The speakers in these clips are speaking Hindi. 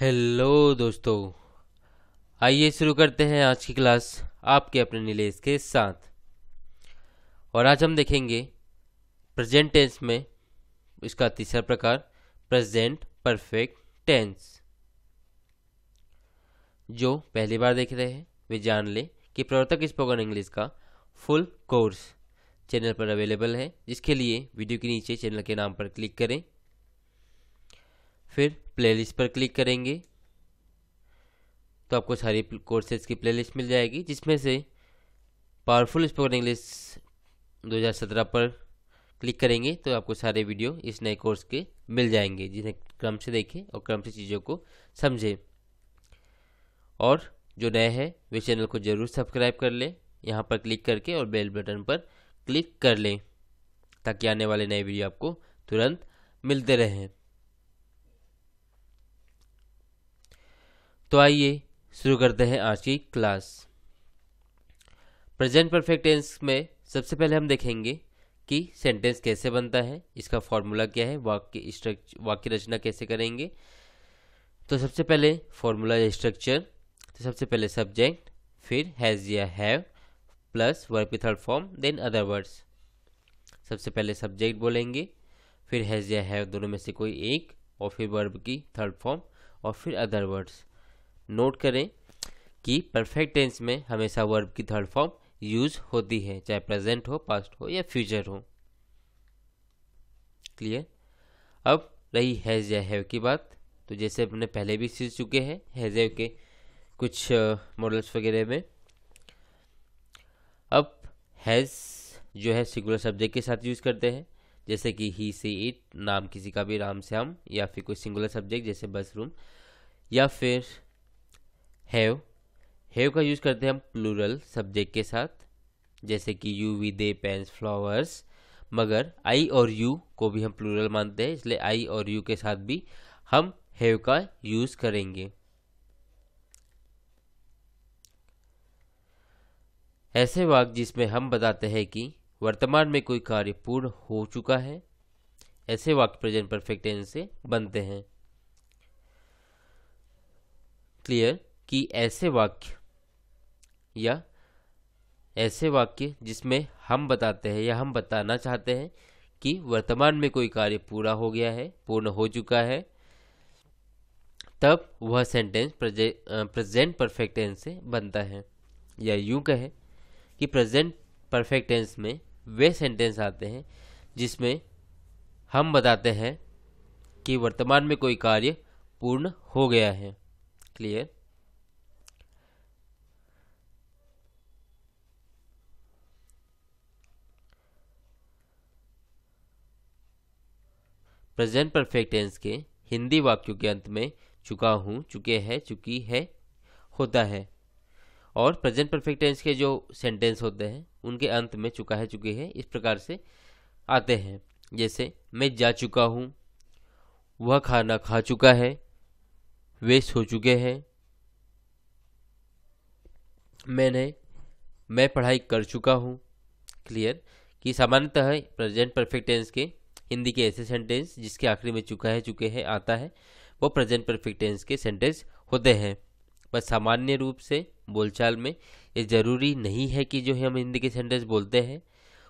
हेलो दोस्तों आइए शुरू करते हैं आज की क्लास आपके अपने नीलेश के साथ और आज हम देखेंगे प्रेजेंट टेंस में इसका तीसरा प्रकार प्रेजेंट परफेक्ट टेंस जो पहली बार देख रहे हैं वे जान लें कि प्रवर्तक स्पोकन इंग्लिश का फुल कोर्स चैनल पर अवेलेबल है जिसके लिए वीडियो के नीचे चैनल के नाम पर क्लिक करें फिर प्लेलिस्ट पर क्लिक करेंगे तो आपको सारी कोर्सेज की प्लेलिस्ट मिल जाएगी जिसमें से पावरफुल स्पोकन इंग्लिश 2017 पर क्लिक करेंगे तो आपको सारे वीडियो इस नए कोर्स के मिल जाएंगे जिन्हें क्रम से देखें और क्रम से चीज़ों को समझें और जो नए हैं वे चैनल को ज़रूर सब्सक्राइब कर लें यहाँ पर क्लिक करके और बेल बटन पर क्लिक कर लें ताकि आने वाले नए वीडियो आपको तुरंत मिलते रहें तो आइए शुरू करते हैं आज की क्लास प्रेजेंट परफेक्ट टेंस में सबसे पहले हम देखेंगे कि सेंटेंस कैसे बनता है इसका फॉर्मूला क्या है वाक्य स्ट्रक्चर वाक्य रचना कैसे करेंगे तो सबसे पहले फॉर्मूला या स्ट्रक्चर तो सबसे पहले सब्जेक्ट फिर हैज़ या हैव प्लस वर्ब की third form then other words सबसे पहले सब्जेक्ट बोलेंगे फिर हैज़ या हैव दोनों में से कोई एक और फिर वर्ब की थर्ड फॉर्म और फिर अदर वर्ड्स नोट करें कि परफेक्ट टेंस में हमेशा वर्ब की थर्ड फॉर्म यूज होती है चाहे प्रेजेंट हो पास्ट हो या फ्यूचर हो क्लियर अब रही हैज़ या हैव की बात तो जैसे अपने पहले भी सीख चुके हैं हैज़ हैव के कुछ मॉडल्स वगैरह में अब हैज़ जो है सिंगुलर सब्जेक्ट के साथ यूज़ करते हैं जैसे कि ही से इट नाम किसी का भी राम श्याम या फिर कोई सिंगुलर सब्जेक्ट जैसे बस रूम या फिर हैव हैव का यूज़ करते हैं हम प्लूरल सब्जेक्ट के साथ जैसे कि you we they pens flowers मगर आई और यू को भी हम प्लूरल मानते हैं इसलिए आई और यू के साथ भी हम हैव का यूज़ करेंगे ऐसे वाक्य जिसमें हम बताते हैं कि वर्तमान में कोई कार्य पूर्ण हो चुका है ऐसे वाक्य प्रेजेंट परफेक्ट टेंस से बनते हैं क्लियर कि ऐसे वाक्य या ऐसे वाक्य जिसमें हम बताते हैं या हम बताना चाहते हैं कि वर्तमान में कोई कार्य पूरा हो गया है पूर्ण हो चुका है तब वह सेंटेंस प्रेजेंट परफेक्ट टेंस से बनता है या यूं कहें कि प्रेजेंट परफेक्ट टेंस में वे सेंटेंस आते हैं जिसमें हम बताते हैं कि वर्तमान में कोई कार्य पूर्ण हो गया है क्लियर प्रेजेंट परफेक्ट टेंस के हिंदी वाक्यों के अंत में चुका हूँ चुके हैं चुकी है होता है और प्रेजेंट परफेक्ट टेंस के जो सेंटेंस होते हैं उनके अंत में चुका है चुके हैं इस प्रकार से आते हैं जैसे मैं जा चुका हूँ वह खाना खा चुका है वे सो चुके हैं मैंने मैं पढ़ाई कर चुका हूँ क्लियर कि सामान्यतः प्रेजेंट परफेक्ट टेंस के हिंदी के ऐसे सेंटेंस जिसके आखिरी में चुका है चुके हैं आता है वो प्रेजेंट परफेक्ट टेंस के सेंटेंस होते हैं पर सामान्य रूप से बोलचाल में ये ज़रूरी नहीं है कि जो हम हिंदी के सेंटेंस बोलते हैं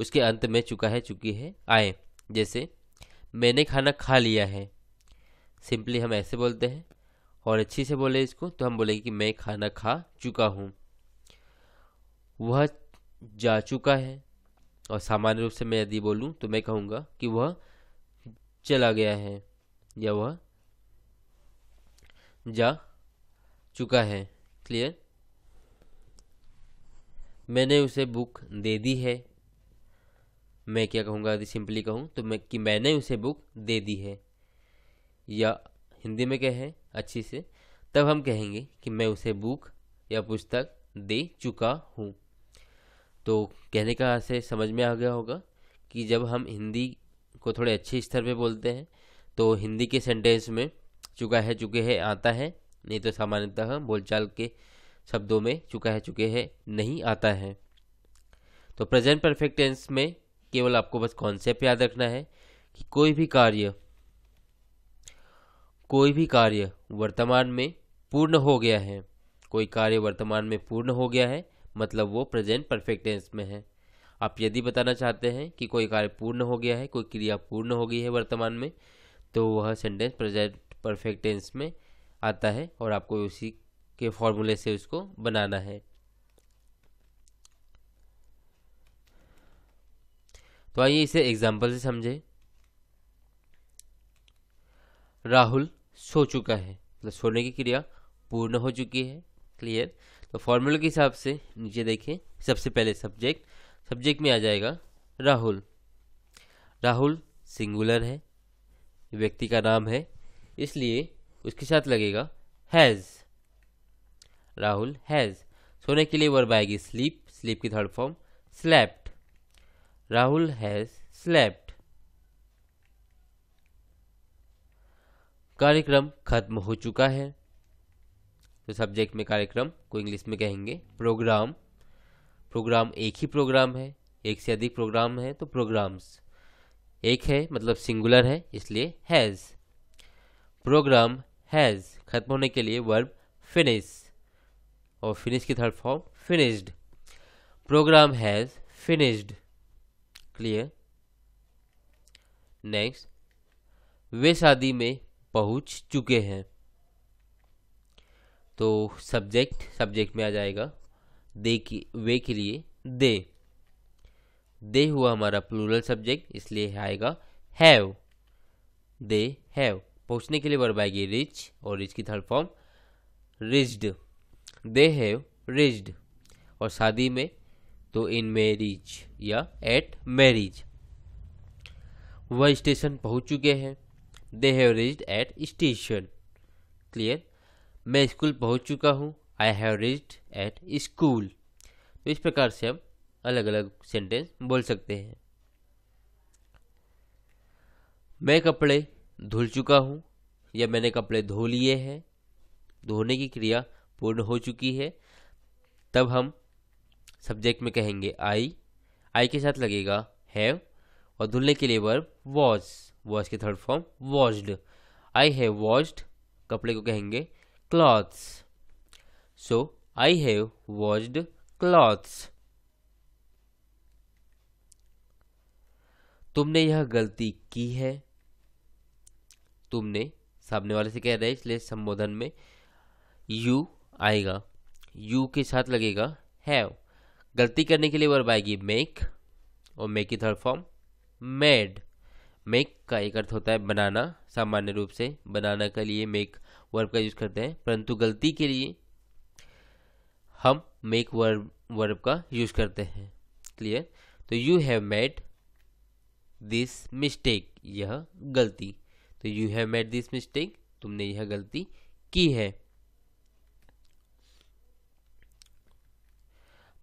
उसके अंत में चुका है चुकी है आए जैसे मैंने खाना खा लिया है सिंपली हम ऐसे बोलते हैं और अच्छी से बोले इसको तो हम बोलेंगे कि मैं खाना खा चुका हूँ वह जा चुका है और सामान्य रूप से मैं यदि बोलूँ तो मैं कहूँगा कि वह चला गया है या वह जा चुका है क्लियर मैंने उसे बुक दे दी है मैं क्या कहूँगा यदि सिंपली कहूँ तो मैं कि मैंने उसे बुक दे दी है या हिंदी में है अच्छी से तब हम कहेंगे कि मैं उसे बुक या पुस्तक दे चुका हूँ तो कहने का से समझ में आ गया होगा कि जब हम हिंदी को थोड़े अच्छे स्तर पे बोलते हैं तो हिंदी के सेंटेंस में चुका है चुके है आता है नहीं तो सामान्यतः बोलचाल के शब्दों में चुका है चुके है नहीं आता है तो प्रेजेंट परफेक्ट टेंस में केवल आपको बस कॉन्सेप्ट याद रखना है कि कोई भी कार्य कोई भी कार्य वर्तमान में पूर्ण हो गया है कोई कार्य वर्तमान में पूर्ण हो गया है मतलब वो प्रेजेंट परफेक्ट टेंस में है आप यदि बताना चाहते हैं कि कोई कार्य पूर्ण हो गया है कोई क्रिया पूर्ण हो गई है वर्तमान में तो वह सेंटेंस प्रेजेंट परफेक्ट टेंस में आता है और आपको उसी के फॉर्मूले से उसको बनाना है तो आइए इसे एग्जाम्पल से समझे राहुल सो चुका है मतलब सोने की क्रिया पूर्ण हो चुकी है क्लियर तो फॉर्मूले के हिसाब से नीचे देखें सबसे पहले सब्जेक्ट सब्जेक्ट में आ जाएगा राहुल राहुल सिंगुलर है व्यक्ति का नाम है इसलिए उसके साथ लगेगा हैज़ राहुल हैज़ सोने के लिए वर्ब आएगी स्लीप स्लीप की third form slapped Rahul has slapped कार्यक्रम खत्म हो चुका है तो सब्जेक्ट में कार्यक्रम को इंग्लिश में कहेंगे प्रोग्राम प्रोग्राम एक ही प्रोग्राम है एक से अधिक प्रोग्राम है तो प्रोग्राम्स एक है मतलब सिंगुलर है इसलिए हैज़ प्रोग्राम हैज़ खत्म होने के लिए वर्ब फिनिश और फिनिश की third form finished programme has finished clear next वे शादी में पहुंच चुके हैं तो सब्जेक्ट सब्जेक्ट में आ जाएगा दे की वे के लिए दे दे हुआ हमारा प्लूरल सब्जेक्ट इसलिए आएगा हैव दे हैव पहुंचने के लिए वर्ब आएगी रिच और रिच की third form reached they have reached और शादी में तो इन मैरिज या एट मैरिज वह स्टेशन पहुंच चुके हैं they have reached at station clear मैं स्कूल पहुंच चुका हूँ I have reached at school तो इस प्रकार से हम अलग अलग सेंटेंस बोल सकते हैं मैं कपड़े धुल चुका हूँ या मैंने कपड़े धो लिए हैं धोने की क्रिया पूर्ण हो चुकी है तब हम सब्जेक्ट में कहेंगे आई आई के साथ लगेगा हैव और धुलने के लिए वर्ब वॉज वॉज के third form washed I have washed कपड़े को कहेंगे clothes so i have washed clothes तुमने यह गलती की है तुमने सामने वाले से कह रहे इसलिए संबोधन में यू आएगा यू के साथ लगेगा हैव गलती करने के लिए वर्ब आएगी मेक और मेक की थर्ड फॉर्म मेड मेक का एक अर्थ होता है बनाना सामान्य रूप से बनाना के लिए मेक वर्ब का यूज करते हैं परंतु गलती के लिए हम मेक वर्ब वर्ब का यूज करते हैं क्लियर तो you have made this mistake यह गलती तो you have made this mistake तुमने यह गलती की है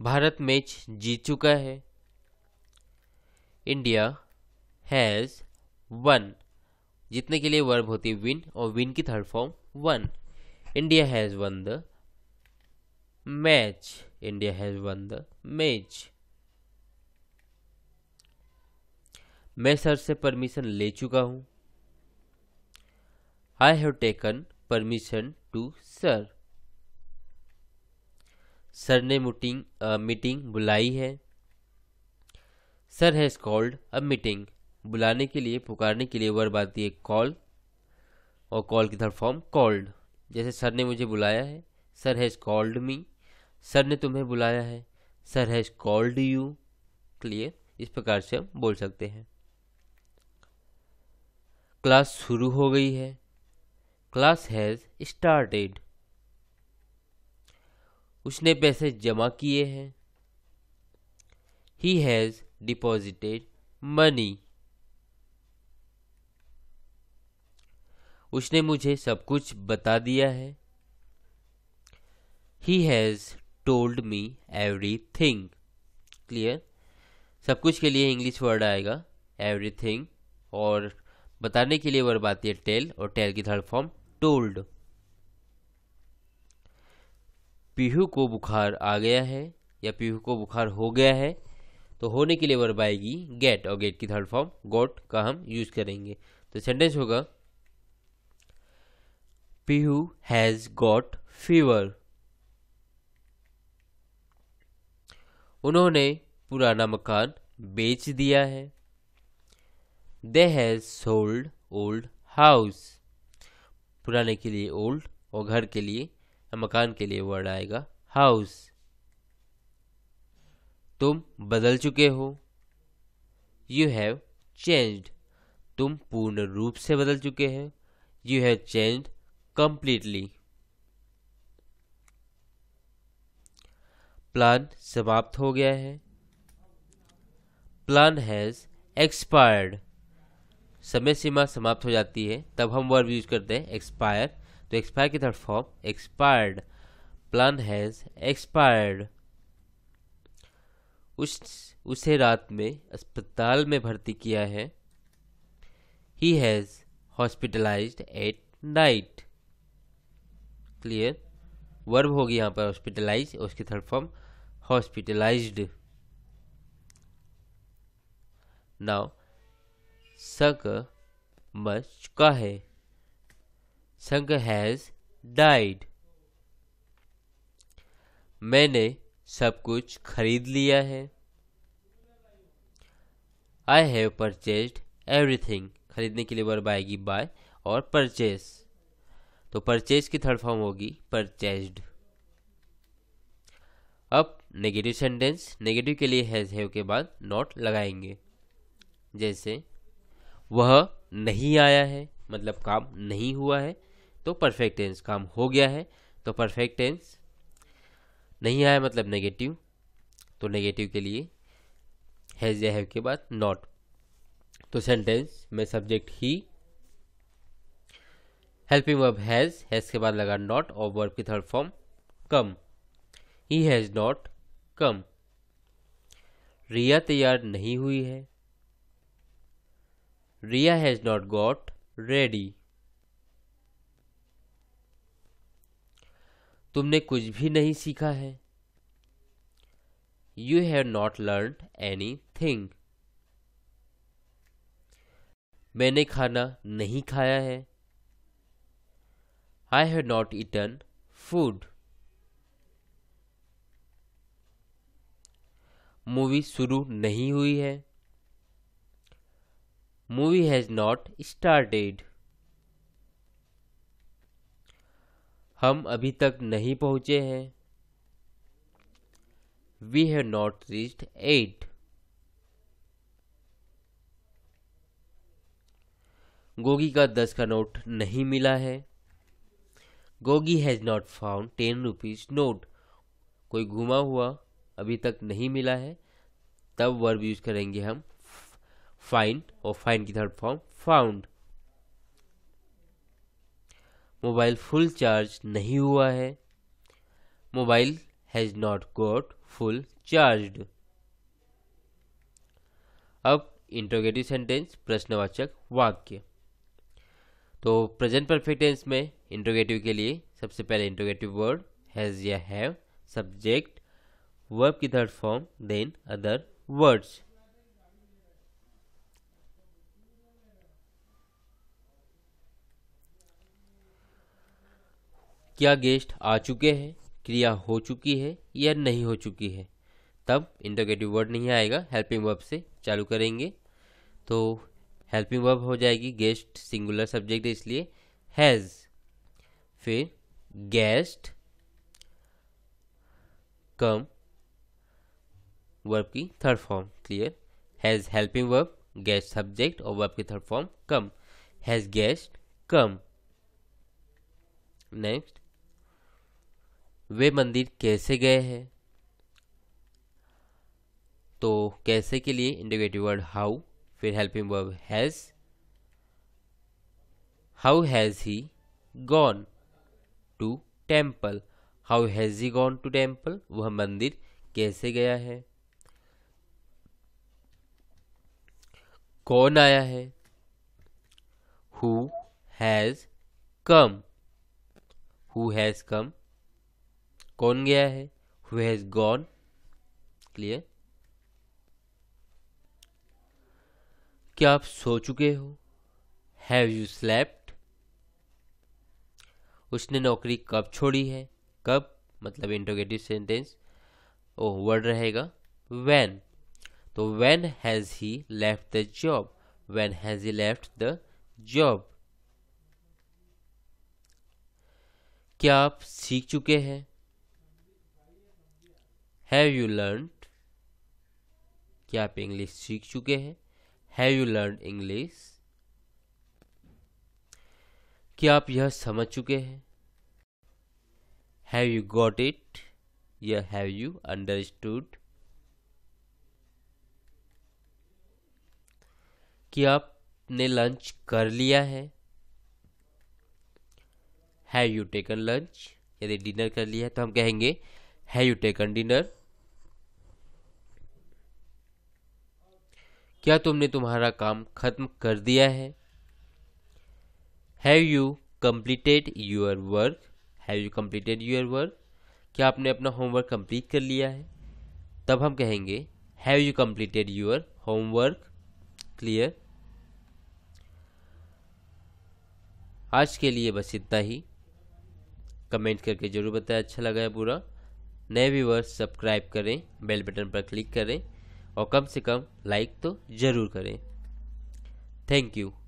भारत मैच जीत चुका है इंडिया हैज़ वन जीतने के लिए वर्ब होती है विन और विन की third form won. India has won the match. India has won the match. मैं सर से परमिशन ले चुका हूं I have taken permission to sir sir ने मीटिंग मीटिंग uh, बुलाई है sir has called a meeting बुलाने के लिए पुकारने के लिए वर्ब आती है कॉल और कॉल की थर्ड फॉर्म कॉल्ड जैसे सर ने मुझे बुलाया है sir has called me sir ने तुम्हें बुलाया है sir has called you clear इस प्रकार से हम बोल सकते हैं क्लास शुरू हो गई है क्लास हैज़ स्टार्टेड उसने पैसे जमा किए हैं ही हैज़ डिपॉजिटेड मनी उसने मुझे सब कुछ बता दिया है he has told me everything clear सब कुछ के लिए इंग्लिश वर्ड आएगा एवरी थिंग और बताने के लिए वर्ब आती है टेल और टेल की थर्ड फॉर्म टोल्ड पीहू को बुखार आ गया है या पीहू को बुखार हो गया है तो होने के लिए वर्ब आएगी गेट और गेट की थर्ड फॉर्म गोट का हम यूज करेंगे तो सेंटेंस होगा Pihu has got fever. उन्होंने पुराना मकान बेच दिया है they has sold old house पुराने के लिए ओल्ड और घर के लिए मकान के लिए वर्ड आएगा हाउस तुम बदल चुके हो यू हैव चेंज्ड तुम पूर्ण रूप से बदल चुके हैं you have changed completely plan समाप्त हो गया है प्लान हैज एक्सपायर्ड समय सीमा समाप्त हो जाती है तब हम वर्ब यूज करते हैं एक्सपायर तो एक्सपायर की third form expired plan has expired उस उसे रात में अस्पताल में भर्ती किया है he has hospitalised at night clear verb होगी यहाँ पर हॉस्पिटलाइज उसके उसकी थर्ड फॉर्म हॉस्पिटलाइज्ड नाउ सक मर चुका है संक हैज डाइड मैंने सब कुछ खरीद लिया है आई हैव परचेज एवरीथिंग खरीदने के लिए वर्ब आएगी बाय और परचेज तो परचेज की थर्ड फॉर्म होगी परचेज्ड अब नेगेटिव सेंटेंस नेगेटिव के लिए हैज हैव के बाद नॉट लगाएंगे जैसे वह नहीं आया है मतलब काम नहीं हुआ है तो परफेक्ट टेंस काम हो गया है तो परफेक्ट टेंस नहीं आया मतलब नेगेटिव तो नेगेटिव के लिए हैज़ या हैव के बाद नॉट तो सेंटेंस में सब्जेक्ट ही हेल्पिंग वर्ब हैज़ हैज़ के बाद लगा नॉट और वर्ब की third form come he has not come Riya तैयार नहीं हुई है Riya has not got ready तुमने कुछ भी नहीं सीखा है you have not learn anything मैंने खाना नहीं खाया है I have not eaten food. Movie शुरू नहीं हुई है मूवी हैज नॉट स्टार्टेड हम अभी तक नहीं पहुंचे हैं we have not reached at Gogi का दस का नोट नहीं मिला है Gogi has not found ten rupees note कोई घुमा हुआ अभी तक नहीं मिला है तब वर्ब यूज करेंगे हम फाइंड और फाइंड की third form found mobile full charge नहीं हुआ है mobile has not got full charge अब इंट्रोगेटिव सेंटेंस प्रश्नवाचक वाक्य तो प्रेजेंट परफेक्ट टेंस में इंट्रोगेटिव के लिए सबसे पहले इंट्रोगेटिव वर्ड हैज़ या हैव सब्जेक्ट वर्ब की third form then other words क्या गेस्ट आ चुके हैं क्रिया हो चुकी है या नहीं हो चुकी है तब इंटोगेटिव वर्ड नहीं आएगा हेल्पिंग वर्ब से चालू करेंगे तो हेल्पिंग वर्ब हो जाएगी गेस्ट सिंगुलर सब्जेक्ट है इसलिए हैज़ फिर गेस्ट कम वर्ब की third form clear has helping verb guest subject और वर्ब की third form come has guest come next वे मंदिर कैसे गए हैं तो कैसे के लिए इंडिकेटिव वर्ड हाउ फिर helping verb has how has he gone to temple how has he gone to temple वह मंदिर कैसे गया है कौन आया है who has come who has come कौन गया है हु हैज़ गॉन क्लियर क्या आप सो चुके हो हैव यू स्लेप्ट उसने नौकरी कब छोड़ी है कब मतलब इंटोगेटिव सेंटेंस ओ वर्ड रहेगा वैन तो when has he left the job when has he left the job क्या आप सीख चुके हैं हैव यू लर्न क्या आप इंग्लिश सीख चुके हैं हैव यू लर्न इंग्लिश क्या आप यह समझ चुके हैं हैव यू गॉट इट या हैव यू अंडरस्टूड कि आपने लंच कर लिया है हैव यू टेकन लंच यदि डिनर कर लिया है तो हम कहेंगे हैव यू टेकन डिनर क्या तुमने तुम्हारा काम खत्म कर दिया है have you completed your work have you completed your work क्या आपने अपना होमवर्क कंप्लीट कर लिया है तब हम कहेंगे have you completed your homework clear आज के लिए बस इतना ही कमेंट करके ज़रूर बताएं अच्छा लगा है पूरा नए व्यूवर्स सब्सक्राइब करें बेल बटन पर क्लिक करें और कम से कम लाइक तो ज़रूर करें थैंक यू